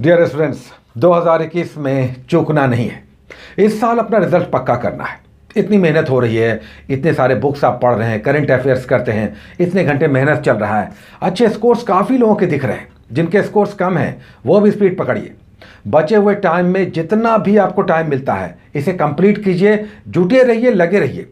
dear students 2021 में चूकना नहीं है इस साल अपना रिजल्ट पक्का करना है इतनी मेहनत हो रही है इतने सारे बुक्स आप पढ़ रहे हैं करंट अफेयर्स करते हैं इतने घंटे मेहनत चल रहा है अच्छे स्कोर्स काफ़ी लोगों के दिख रहे हैं जिनके स्कोर्स कम हैं वो भी स्पीड पकड़िए बचे हुए टाइम में जितना भी आपको टाइम मिलता है इसे कंप्लीट कीजिए जुटे रहिए लगे रहिए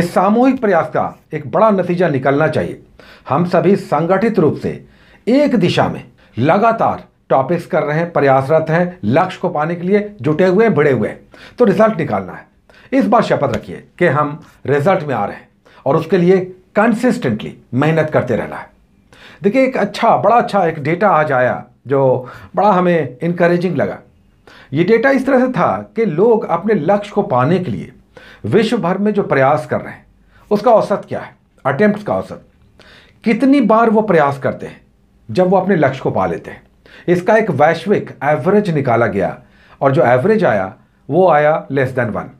इस सामूहिक प्रयास का एक बड़ा नतीजा निकलना चाहिए हम सभी संगठित रूप से एक दिशा में लगातार टॉपिक्स कर रहे हैं प्रयासरत हैं लक्ष्य को पाने के लिए जुटे हुए हैं भिड़े हुए हैं तो रिजल्ट निकालना है इस बार शपथ रखिए कि हम रिजल्ट में आ रहे हैं और उसके लिए कंसिस्टेंटली मेहनत करते रहना है देखिए एक अच्छा बड़ा अच्छा एक डेटा आज आया जो बड़ा हमें इनक्रेजिंग लगा ये डेटा इस तरह से था कि लोग अपने लक्ष्य को पाने के लिए विश्व भर में जो प्रयास कर रहे हैं उसका औसत क्या है अटैम्प्ट का औसत कितनी बार वो प्रयास करते हैं जब वो अपने लक्ष्य को पा लेते हैं इसका एक वैश्विक एवरेज निकाला गया और जो एवरेज आया वो आया लेस देन वन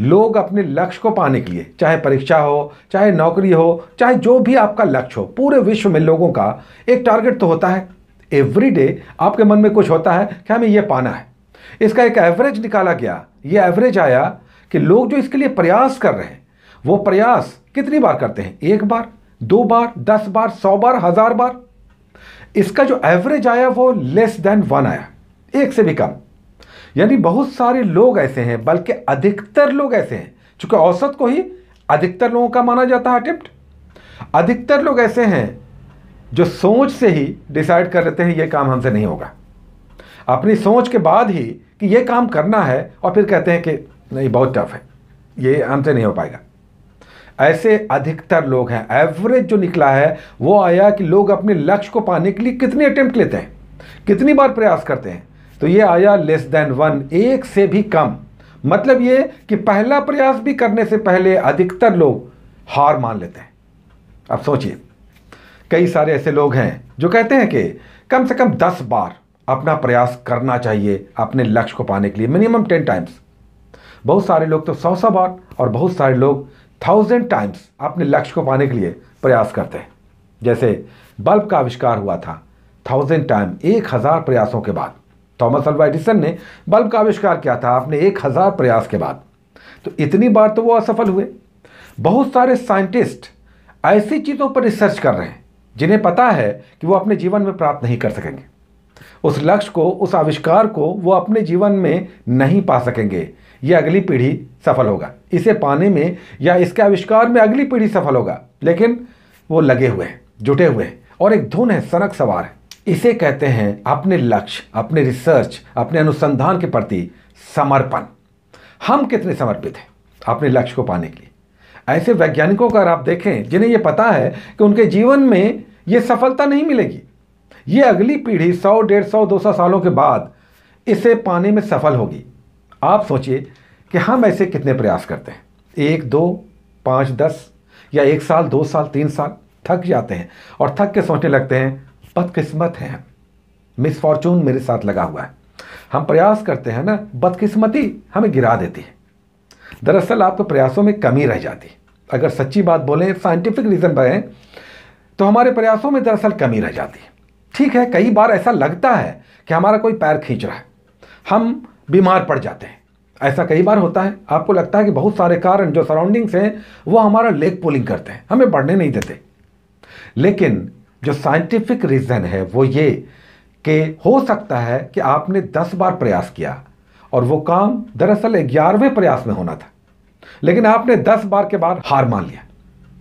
लोग अपने लक्ष्य को पाने के लिए चाहे परीक्षा हो चाहे नौकरी हो चाहे जो भी आपका लक्ष्य हो पूरे विश्व में लोगों का एक टारगेट तो होता है एवरी डे आपके मन में कुछ होता है कि हमें यह पाना है इसका एक एवरेज निकाला गया यह एवरेज आया कि लोग जो इसके लिए प्रयास कर रहे हैं वो प्रयास कितनी बार करते हैं एक बार दो बार दस बार सौ बार हजार बार इसका जो एवरेज आया वो लेस देन वन आया एक से भी कम यानी बहुत सारे लोग ऐसे हैं बल्कि अधिकतर लोग ऐसे हैं चूंकि औसत को ही अधिकतर लोगों का माना जाता है अटिप्ट अधिकतर लोग ऐसे हैं जो सोच से ही डिसाइड कर लेते हैं ये काम हमसे नहीं होगा अपनी सोच के बाद ही कि ये काम करना है और फिर कहते हैं कि नहीं बहुत टफ है ये हमसे नहीं हो पाएगा ऐसे अधिकतर लोग हैं एवरेज जो निकला है वो आया कि लोग अपने लक्ष्य को पाने के लिए कितने अटेम्प्ट लेते हैं कितनी बार प्रयास करते हैं तो ये आया लेस देन वन एक से भी कम मतलब ये कि पहला प्रयास भी करने से पहले अधिकतर लोग हार मान लेते हैं अब सोचिए कई सारे ऐसे लोग हैं जो कहते हैं कि कम से कम दस बार अपना प्रयास करना चाहिए अपने लक्ष्य को पाने के लिए मिनिमम टेन टाइम्स बहुत सारे लोग तो सौ सौ बार और बहुत सारे लोग थाउजेंड टाइम्स अपने लक्ष्य को पाने के लिए प्रयास करते हैं जैसे बल्ब का आविष्कार हुआ था थाउजेंड टाइम एक हज़ार प्रयासों के बाद थॉमस अल्वा एडिसन ने बल्ब का आविष्कार किया था अपने एक हज़ार प्रयास के बाद तो इतनी बार तो वो असफल हुए बहुत सारे साइंटिस्ट ऐसी चीज़ों पर रिसर्च कर रहे हैं जिन्हें पता है कि वो अपने जीवन में प्राप्त नहीं कर सकेंगे उस लक्ष्य को उस आविष्कार को वो अपने जीवन में नहीं पा सकेंगे ये अगली पीढ़ी सफल होगा इसे पाने में या इसके आविष्कार में अगली पीढ़ी सफल होगा लेकिन वो लगे हुए हैं जुटे हुए हैं और एक धुन है सनक सवार है इसे कहते हैं अपने लक्ष्य अपने रिसर्च अपने अनुसंधान के प्रति समर्पण हम कितने समर्पित हैं अपने लक्ष्य को पाने के लिए ऐसे वैज्ञानिकों का अगर आप देखें जिन्हें यह पता है कि उनके जीवन में ये सफलता नहीं मिलेगी ये अगली पीढ़ी सौ डेढ़ सौ दो सौ सालों के बाद इसे पाने में सफल होगी आप सोचिए कि हम ऐसे कितने प्रयास करते हैं एक दो पाँच दस या एक साल दो साल तीन साल थक जाते हैं और थक के सोचने लगते हैं बदकिस्मत है मिस फॉर्चून मेरे साथ लगा हुआ है हम प्रयास करते हैं ना बदकिस्मती हमें गिरा देती है दरअसल आपके प्रयासों में कमी रह जाती अगर सच्ची बात बोलें साइंटिफिक रीज़न पर तो हमारे प्रयासों में दरअसल कमी रह जाती है ठीक है कई बार ऐसा लगता है कि हमारा कोई पैर खींच रहा है हम बीमार पड़ जाते हैं ऐसा कई बार होता है आपको लगता है कि बहुत सारे कारण जो सराउंडिंग्स हैं वो हमारा लेग पुलिंग करते हैं हमें बढ़ने नहीं देते लेकिन जो साइंटिफिक रीज़न है वो ये कि हो सकता है कि आपने दस बार प्रयास किया और वो काम दरअसल ग्यारहवें प्रयास में होना था लेकिन आपने दस बार के बाद हार मान लिया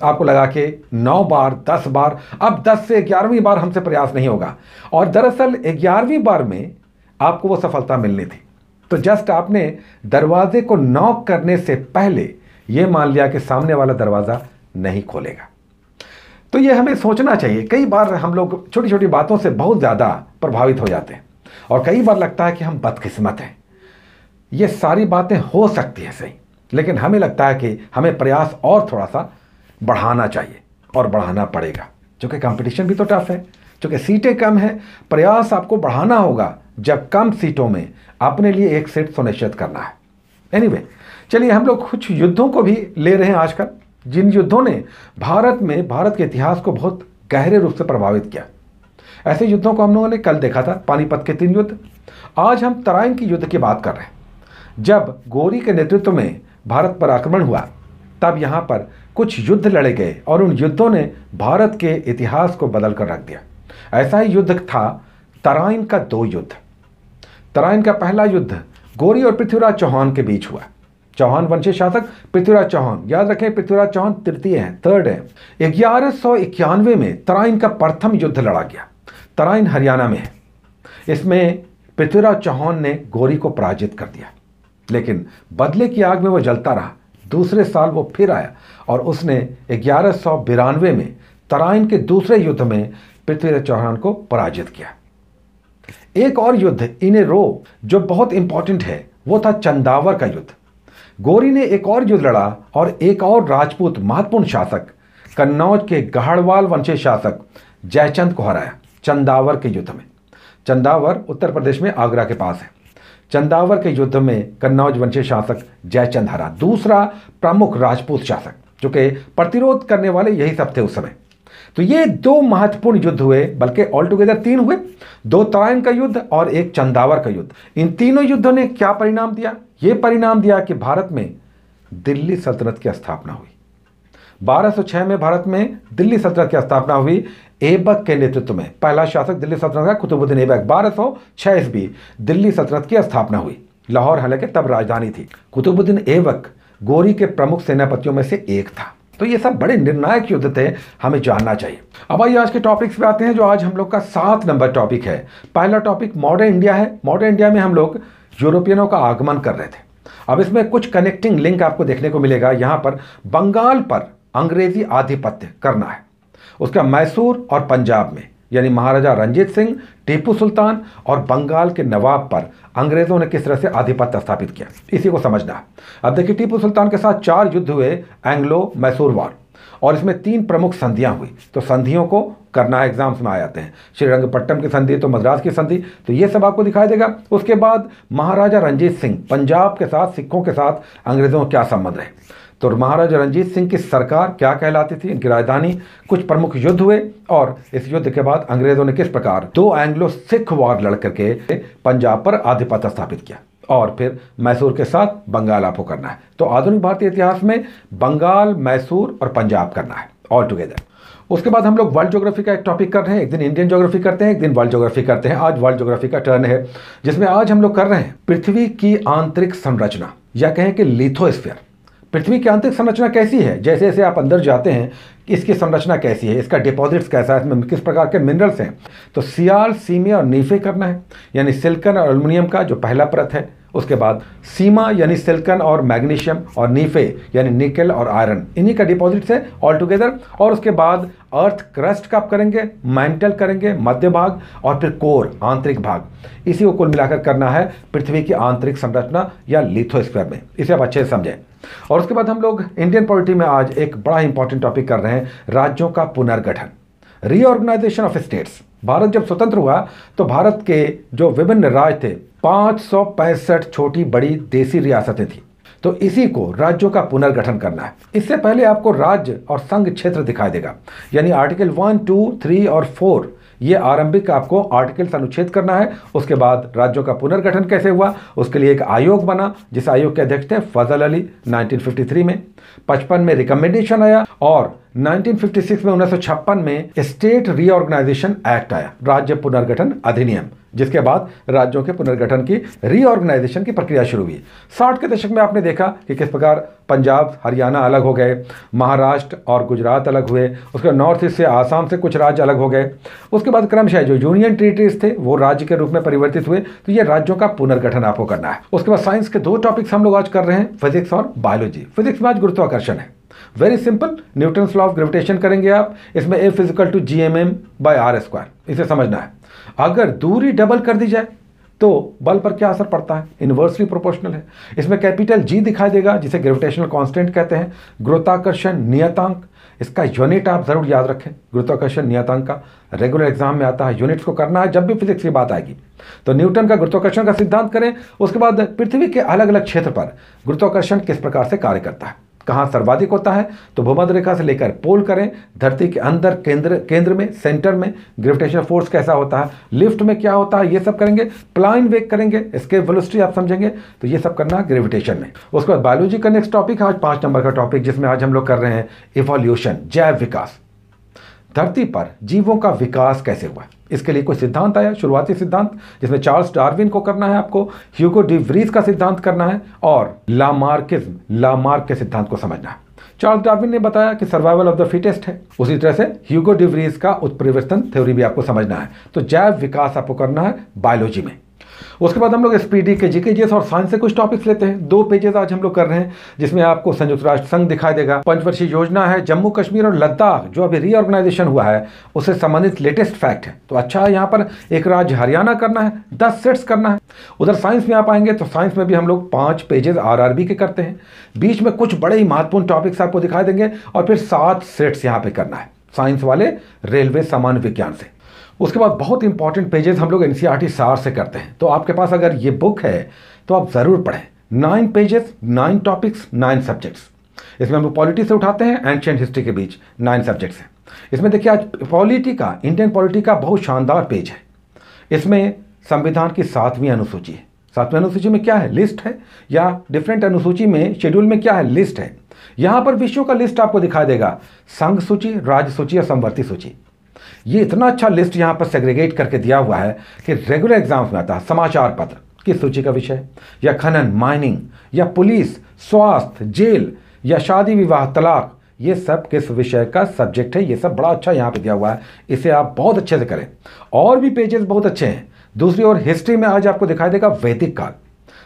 आपको लगा कि नौ बार दस बार अब दस से ग्यारहवीं बार हमसे प्रयास नहीं होगा और दरअसल ग्यारहवीं बार में आपको वो सफलता मिलनी थी तो जस्ट आपने दरवाजे को नॉक करने से पहले यह मान लिया कि सामने वाला दरवाज़ा नहीं खोलेगा तो यह हमें सोचना चाहिए कई बार हम लोग छोटी छोटी बातों से बहुत ज़्यादा प्रभावित हो जाते हैं और कई बार लगता है कि हम बदकिस्मत हैं ये सारी बातें हो सकती हैं सही लेकिन हमें लगता है कि हमें प्रयास और थोड़ा सा बढ़ाना चाहिए और बढ़ाना पड़ेगा क्योंकि कंपटीशन भी तो टफ है क्योंकि सीटें कम हैं प्रयास आपको बढ़ाना होगा जब कम सीटों में अपने लिए एक सीट सुनिश्चित करना है एनीवे anyway, चलिए हम लोग कुछ युद्धों को भी ले रहे हैं आजकल जिन युद्धों ने भारत में भारत के इतिहास को बहुत गहरे रूप से प्रभावित किया ऐसे युद्धों को हम लोगों ने कल देखा था पानीपत के तीन युद्ध आज हम तराइन के युद्ध की बात कर रहे हैं जब गोरी के नेतृत्व में भारत पर आक्रमण हुआ तब यहाँ पर कुछ युद्ध लड़े गए और उन युद्धों ने भारत के इतिहास को बदल कर रख दिया ऐसा ही युद्ध था तराइन का दो युद्ध तराइन का पहला युद्ध गौरी और पृथ्वीराज चौहान के बीच हुआ चौहान वंशी शासक पृथ्वीराज चौहान याद रखें पृथ्वीराज चौहान तृतीय हैं थर्ड हैं ग्यारह सौ इक्यानवे में तराइन का प्रथम युद्ध लड़ा गया तराइन हरियाणा में है इसमें पृथ्वीराज चौहान ने गोरी को पराजित कर दिया लेकिन बदले की आग में वह जलता रहा दूसरे साल वो फिर आया और उसने ग्यारह सौ बिरानवे में तराइन के दूसरे युद्ध में पृथ्वीराज चौहान को पराजित किया एक और युद्ध इन ए रो जो बहुत इंपॉर्टेंट है वो था चंदावर का युद्ध गोरी ने एक और युद्ध लड़ा और एक और राजपूत महत्वपूर्ण शासक कन्नौज के गहड़वाल वंशी शासक जयचंद को हराया चंदावर के युद्ध में चंदावर उत्तर प्रदेश में आगरा के पास है चंदावर के युद्ध में कन्नौज वंशी शासक जयचंद हरा दूसरा प्रमुख राजपूत शासक जो कि प्रतिरोध करने वाले यही सब थे उस समय तो ये दो महत्वपूर्ण युद्ध हुए बल्कि ऑल टुगेदर तीन हुए दो तराइन का युद्ध और एक चंदावर का युद्ध इन तीनों युद्धों ने क्या परिणाम दिया ये परिणाम दिया कि भारत में दिल्ली सल्तनत की स्थापना हुई 1206 में भारत में दिल्ली सल्तनत की स्थापना हुई एबक के नेतृत्व में पहला शासक दिल्ली सल्तनत का कुतुबुद्दीन एबक बारह सौ छह ईस्वी दिल्ली सल्तनत की स्थापना हुई लाहौर हालांकि तब राजधानी थी कुतुबुद्दीन एबक गोरी के प्रमुख सेनापतियों में से एक था तो ये सब बड़े निर्णायक युद्ध थे हमें जानना चाहिए अब आइए आज के टॉपिक्स पे आते हैं जो आज हम लोग का सात नंबर टॉपिक है पहला टॉपिक मॉडर्न इंडिया है मॉडर्न इंडिया में हम लोग यूरोपियनों का आगमन कर रहे थे अब इसमें कुछ कनेक्टिंग लिंक आपको देखने को मिलेगा यहाँ पर बंगाल पर अंग्रेजी आधिपत्य करना है उसका मैसूर और पंजाब में यानी महाराजा रंजीत सिंह टीपू सुल्तान और बंगाल के नवाब पर अंग्रेजों ने किस तरह से आधिपत्य स्थापित किया इसी को समझना अब देखिए टीपू सुल्तान के साथ चार युद्ध हुए एंग्लो मैसूर वार और इसमें तीन प्रमुख संधियां हुई तो संधियों को करना एग्जाम्स में आ जाते हैं श्रीरंगपट्टम की संधि तो मद्रास की संधि तो ये सब आपको दिखाई देगा उसके बाद महाराजा रंजीत सिंह पंजाब के साथ सिखों के साथ अंग्रेजों का क्या संबंध रहे तो महाराजा रंजीत सिंह की सरकार क्या कहलाती थी इनकी राजधानी कुछ प्रमुख युद्ध हुए और इस युद्ध के बाद अंग्रेजों ने किस प्रकार दो एंग्लो सिख वॉर लड़ करके पंजाब पर आधिपत्य स्थापित किया और फिर मैसूर के साथ बंगाल आपको करना है तो आधुनिक भारतीय इतिहास में बंगाल मैसूर और पंजाब करना है ऑल टुगेदर उसके बाद हम लोग वर्ल्ड ज्योग्राफी का एक टॉपिक कर रहे हैं एक दिन इंडियन ज्योग्राफी करते हैं एक दिन वर्ल्ड ज्योग्राफी करते हैं आज वर्ल्ड ज्योग्राफी का टर्न है जिसमें आज हम लोग कर रहे हैं पृथ्वी की आंतरिक संरचना या कहें कि लिथोस्फियर पृथ्वी की आंतरिक संरचना कैसी है जैसे जैसे आप अंदर जाते हैं इसकी संरचना कैसी है इसका डिपॉजिट्स कैसा है इसमें किस प्रकार के मिनरल्स हैं तो सियाल सीमे और नीफे करना है यानी सिल्कन और एलुमिनियम का जो पहला परत है उसके बाद सीमा यानी सिल्कन और मैग्नीशियम और नीफे यानी निकल और आयरन इन्हीं का डिपॉजिट है ऑल टुगेदर और उसके बाद अर्थ क्रस्ट का आप करेंगे मैंटल करेंगे मध्य भाग और फिर कोर आंतरिक भाग इसी को कुल मिलाकर करना है पृथ्वी की आंतरिक संरचना या लिथोस्फेयर में इसे आप अच्छे से समझें और उसके बाद हम लोग इंडियन पॉलिटी में आज एक बड़ा इंपॉर्टेंट टॉपिक कर रहे हैं राज्यों का पुनर्गठन रीऑर्गेनाइजेशन ऑफ स्टेट्स भारत जब स्वतंत्र हुआ तो भारत के जो विभिन्न राज्य थे पाँच छोटी बड़ी देसी रियासतें थी तो इसी को राज्यों का पुनर्गठन करना है इससे पहले आपको राज्य और संघ क्षेत्र दिखाई देगा यानी आर्टिकल वन टू थ्री और फोर ये आरंभिक आपको आर्टिकल अनुच्छेद करना है उसके बाद राज्यों का पुनर्गठन कैसे हुआ उसके लिए एक आयोग बना जिस आयोग के अध्यक्ष थे फजल अली 1953 में 55 में रिकमेंडेशन आया और 1956 में उन्नीस में स्टेट रीऑर्गेनाइजेशन एक्ट आया राज्य पुनर्गठन अधिनियम जिसके बाद राज्यों के पुनर्गठन की रीऑर्गेनाइजेशन की प्रक्रिया शुरू हुई साठ के दशक में आपने देखा कि किस प्रकार पंजाब हरियाणा अलग हो गए महाराष्ट्र और गुजरात अलग हुए उसके नॉर्थ ईस्ट से आसाम से कुछ राज्य अलग हो गए उसके बाद क्रमशः जो यूनियन टेरिटरीज थे वो राज्य के रूप में परिवर्तित हुए तो ये राज्यों का पुनर्गठन आपको करना है उसके बाद साइंस के दो टॉपिक्स हम लोग आज कर रहे हैं फिजिक्स और बायोलॉजी फिजिक्स में आज गुरुत्वाकर्षण है very simple Newton law of gravitation करेंगे आप इसमें a physical to G M M by R square इसे समझना है अगर दूरी डबल कर दी जाए तो बल पर क्या असर पड़ता है इन्वर्सली प्रोपोर्शनल है इसमें कैपिटल जी दिखाई देगा जिसे ग्रेविटेशनल कांस्टेंट कहते हैं गुरुत्वाकर्षण नियतांक इसका यूनिट आप जरूर याद रखें गुरुत्वाकर्षण नियतांक का रेगुलर एग्जाम में आता है यूनिट्स को करना है जब भी फिजिक्स की बात आएगी तो न्यूटन का गुरुत्वाकर्षण का सिद्धांत करें उसके बाद पृथ्वी के अलग अलग क्षेत्र पर गुरुत्वाकर्षण किस प्रकार से कार्य करता है कहाँ सर्वाधिक होता है तो भूमध्य रेखा से लेकर पोल करें धरती के अंदर केंद्र केंद्र में सेंटर में ग्रेविटेशन फोर्स कैसा होता है लिफ्ट में क्या होता है ये सब करेंगे प्लाइन वेक करेंगे इसके वेलोसिटी आप समझेंगे तो ये सब करना ग्रेविटेशन में उसके बाद बायोलॉजी का नेक्स्ट टॉपिक आज पाँच नंबर का टॉपिक जिसमें आज हम लोग कर रहे हैं इवोल्यूशन जैव विकास धरती पर जीवों का विकास कैसे हुआ है इसके लिए कोई सिद्धांत आया शुरुआती सिद्धांत जिसमें चार्ल्स डार्विन को करना है आपको ह्यूगो डिवरीज का सिद्धांत करना है और लामार्किज्म लामार्क के सिद्धांत को समझना है चार्ल्स डार्विन ने बताया कि सर्वाइवल ऑफ द फिटेस्ट है उसी तरह से ह्यूगो डिवरीज का उत्परिवर्तन थ्योरी भी आपको समझना है तो जैव विकास आपको करना है बायोलॉजी में उसके बाद हम लोग एस के जीके जीएस और साइंस से कुछ टॉपिक्स लेते हैं दो पेजेस आज हम लोग कर रहे हैं जिसमें आपको संयुक्त राष्ट्र संघ दिखाई देगा पंचवर्षीय योजना है जम्मू कश्मीर और लद्दाख जो अभी रीऑर्गेनाइजेशन हुआ है उससे संबंधित लेटेस्ट फैक्ट है तो अच्छा है यहाँ पर एक राज्य हरियाणा करना है दस सेट्स करना है उधर साइंस में आप आएंगे तो साइंस में भी हम लोग पाँच पेजेस आर के करते हैं बीच में कुछ बड़े ही महत्वपूर्ण टॉपिक्स आपको दिखाई देंगे और फिर सात सेट्स यहाँ पे करना है साइंस वाले रेलवे सामान्य विज्ञान से उसके बाद बहुत इंपॉर्टेंट पेजेस हम लोग एन सी e सार से करते हैं तो आपके पास अगर ये बुक है तो आप ज़रूर पढ़ें nine pages nine topics nine subjects इसमें हम लोग पॉलिटी से उठाते हैं एंशियंट हिस्ट्री के बीच नाइन सब्जेक्ट्स हैं इसमें देखिए आज पॉलिटी का इंडियन पॉलिटी का बहुत शानदार पेज है इसमें संविधान की सातवीं अनुसूची है सातवीं अनुसूची में क्या है लिस्ट है या डिफरेंट अनुसूची में शेड्यूल में क्या है लिस्ट है यहाँ पर विषयों का लिस्ट आपको दिखाई देगा संघ सूची राज्य सूची और संवर्ती सूची ये इतना अच्छा लिस्ट यहाँ पर सेग्रीगेट करके दिया हुआ है कि रेगुलर एग्जाम्स में आता है समाचार पत्र किस सूची का विषय या खनन माइनिंग या पुलिस स्वास्थ्य जेल या शादी विवाह तलाक ये सब किस विषय का सब्जेक्ट है ये सब बड़ा अच्छा यहाँ पे दिया हुआ है इसे आप बहुत अच्छे से करें और भी पेजेस बहुत अच्छे हैं दूसरी ओर हिस्ट्री में आज आपको दिखाई देगा वैदिक काल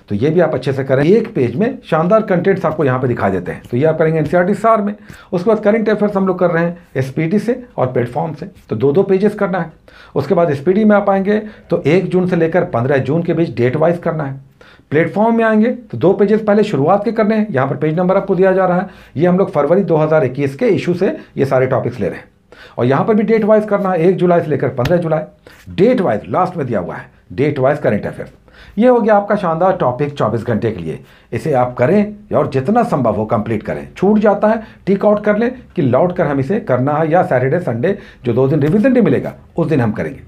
तो ये भी आप अच्छे से करें एक पेज में शानदार कंटेंट्स आपको यहाँ पे दिखा देते हैं तो ये आप करेंगे एनसीआरटी सार e में उसके बाद करंट अफेयर्स हम लोग कर रहे हैं एसपीटी से और प्लेटफॉर्म से तो दो दो पेजेस करना है उसके बाद एसपीटी में आप आएंगे तो एक जून से लेकर पंद्रह जून के बीच डेट वाइज करना है प्लेटफॉर्म में आएंगे तो दो पेजेस पहले शुरुआत के करने हैं यहाँ पर पेज नंबर आपको दिया जा रहा है ये हम लोग फरवरी दो के इशू से ये सारे टॉपिक्स ले रहे हैं और यहाँ पर भी डेट वाइज करना है एक जुलाई से लेकर पंद्रह जुलाई डेट वाइज लास्ट में दिया हुआ है डेट वाइज करेंट अफेयर्स ये हो गया आपका शानदार टॉपिक 24 घंटे के लिए इसे आप करें और जितना संभव हो कंप्लीट करें छूट जाता है टिक आउट कर लें कि लौट कर हम इसे करना है या सैटरडे संडे जो दो दिन रिविजन डे मिलेगा उस दिन हम करेंगे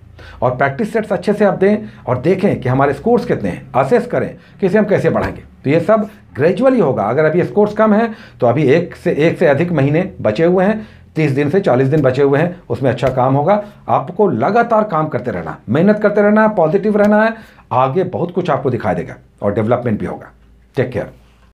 और प्रैक्टिस सेट्स अच्छे से आप दें और देखें कि हमारे स्कोर्स कितने हैं असेस करें कि इसे हम कैसे बढ़ाएंगे तो ये सब ग्रेजुअली होगा अगर अभी स्कोर्स कम है तो अभी एक से एक से अधिक महीने बचे हुए हैं तीस दिन से चालीस दिन बचे हुए हैं उसमें अच्छा काम होगा आपको लगातार काम करते रहना मेहनत करते रहना है पॉजिटिव रहना है आगे बहुत कुछ आपको दिखाई देगा और डेवलपमेंट भी होगा टेक केयर